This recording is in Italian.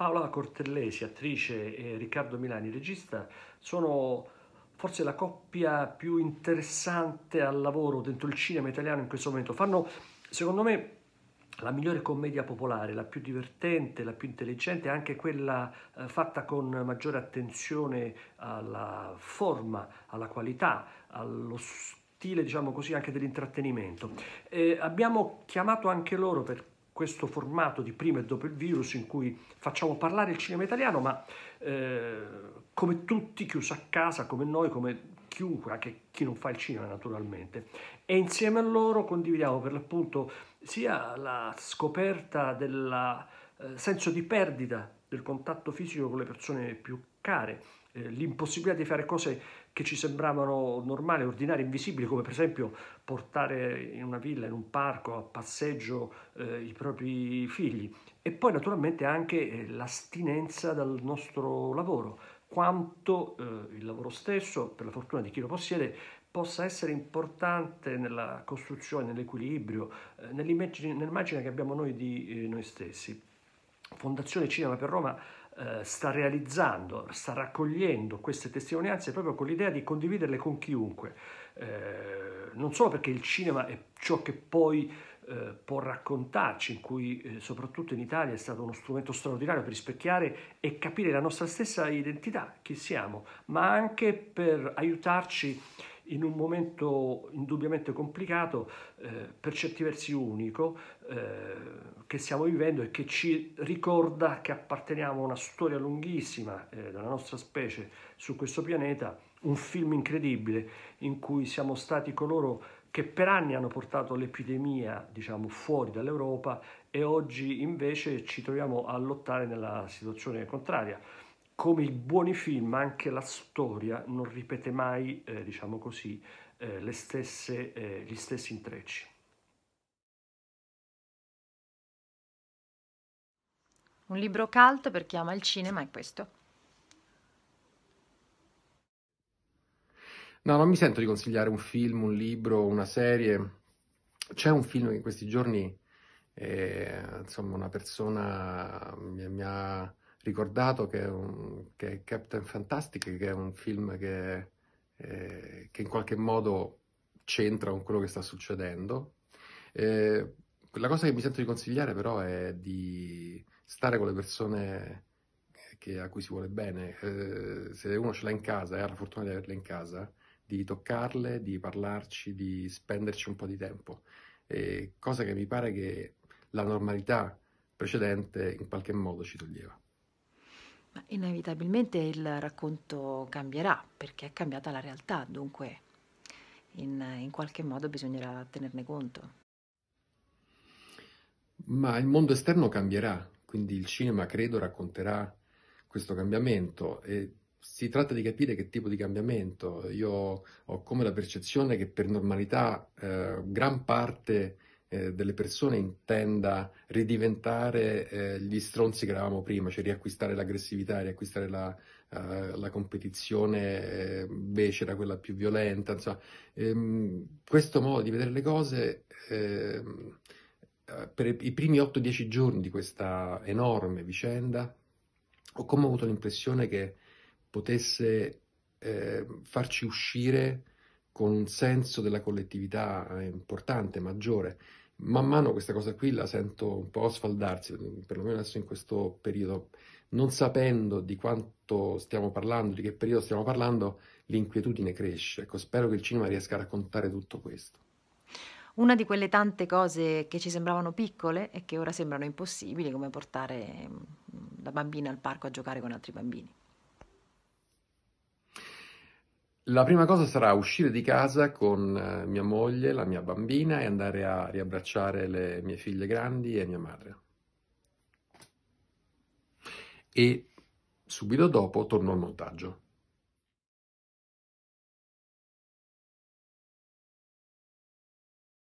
Paola Cortellesi, attrice, e Riccardo Milani, regista, sono forse la coppia più interessante al lavoro dentro il cinema italiano in questo momento. Fanno, secondo me, la migliore commedia popolare, la più divertente, la più intelligente, anche quella eh, fatta con maggiore attenzione alla forma, alla qualità, allo stile, diciamo così, anche dell'intrattenimento. Eh, abbiamo chiamato anche loro per questo formato di prima e dopo il virus in cui facciamo parlare il cinema italiano, ma eh, come tutti, chiuso a casa, come noi, come chiunque, anche chi non fa il cinema naturalmente. E insieme a loro condividiamo per l'appunto sia la scoperta del eh, senso di perdita del contatto fisico con le persone più care, eh, l'impossibilità di fare cose che ci sembravano normali, ordinarie, invisibili, come per esempio portare in una villa, in un parco, a passeggio eh, i propri figli. E poi naturalmente anche eh, l'astinenza dal nostro lavoro, quanto eh, il lavoro stesso, per la fortuna di chi lo possiede, possa essere importante nella costruzione, nell'equilibrio, eh, nell'immagine, nell che abbiamo noi di eh, noi stessi. Fondazione Cinema per Roma eh, sta realizzando, sta raccogliendo queste testimonianze proprio con l'idea di condividerle con chiunque, eh, non solo perché il cinema è ciò che poi eh, può raccontarci, in cui eh, soprattutto in Italia è stato uno strumento straordinario per rispecchiare e capire la nostra stessa identità, chi siamo, ma anche per aiutarci in un momento indubbiamente complicato, eh, per certi versi unico, eh, che stiamo vivendo e che ci ricorda che apparteniamo a una storia lunghissima eh, della nostra specie su questo pianeta, un film incredibile in cui siamo stati coloro che per anni hanno portato l'epidemia diciamo, fuori dall'Europa e oggi invece ci troviamo a lottare nella situazione contraria come i buoni film, anche la storia non ripete mai, eh, diciamo così, eh, stesse, eh, gli stessi intrecci. Un libro cult per chi ama il cinema è questo. No, non mi sento di consigliare un film, un libro, una serie. C'è un film che in questi giorni, eh, insomma, una persona mi, mi ha ricordato che è, un, che è Captain Fantastic, che è un film che, eh, che in qualche modo c'entra con quello che sta succedendo. Eh, la cosa che mi sento di consigliare però è di stare con le persone che, a cui si vuole bene. Eh, se uno ce l'ha in casa e ha la fortuna di averle in casa, di toccarle, di parlarci, di spenderci un po' di tempo. cosa che mi pare che la normalità precedente in qualche modo ci toglieva. Ma inevitabilmente il racconto cambierà perché è cambiata la realtà, dunque in, in qualche modo bisognerà tenerne conto. Ma il mondo esterno cambierà, quindi il cinema credo racconterà questo cambiamento e si tratta di capire che tipo di cambiamento. Io ho come la percezione che per normalità eh, gran parte eh, delle persone intenda ridiventare eh, gli stronzi che eravamo prima, cioè riacquistare l'aggressività, riacquistare la, uh, la competizione eh, becera, quella più violenta. Insomma, ehm, questo modo di vedere le cose ehm, eh, per i primi 8-10 giorni di questa enorme vicenda ho come avuto l'impressione che potesse eh, farci uscire con un senso della collettività eh, importante, maggiore. Man mano questa cosa qui la sento un po' sfaldarsi, perlomeno adesso in questo periodo, non sapendo di quanto stiamo parlando, di che periodo stiamo parlando, l'inquietudine cresce. Ecco, spero che il cinema riesca a raccontare tutto questo. Una di quelle tante cose che ci sembravano piccole e che ora sembrano impossibili, come portare mm, la bambina al parco a giocare con altri bambini. La prima cosa sarà uscire di casa con eh, mia moglie, la mia bambina e andare a riabbracciare le mie figlie grandi e mia madre. E subito dopo torno al montaggio.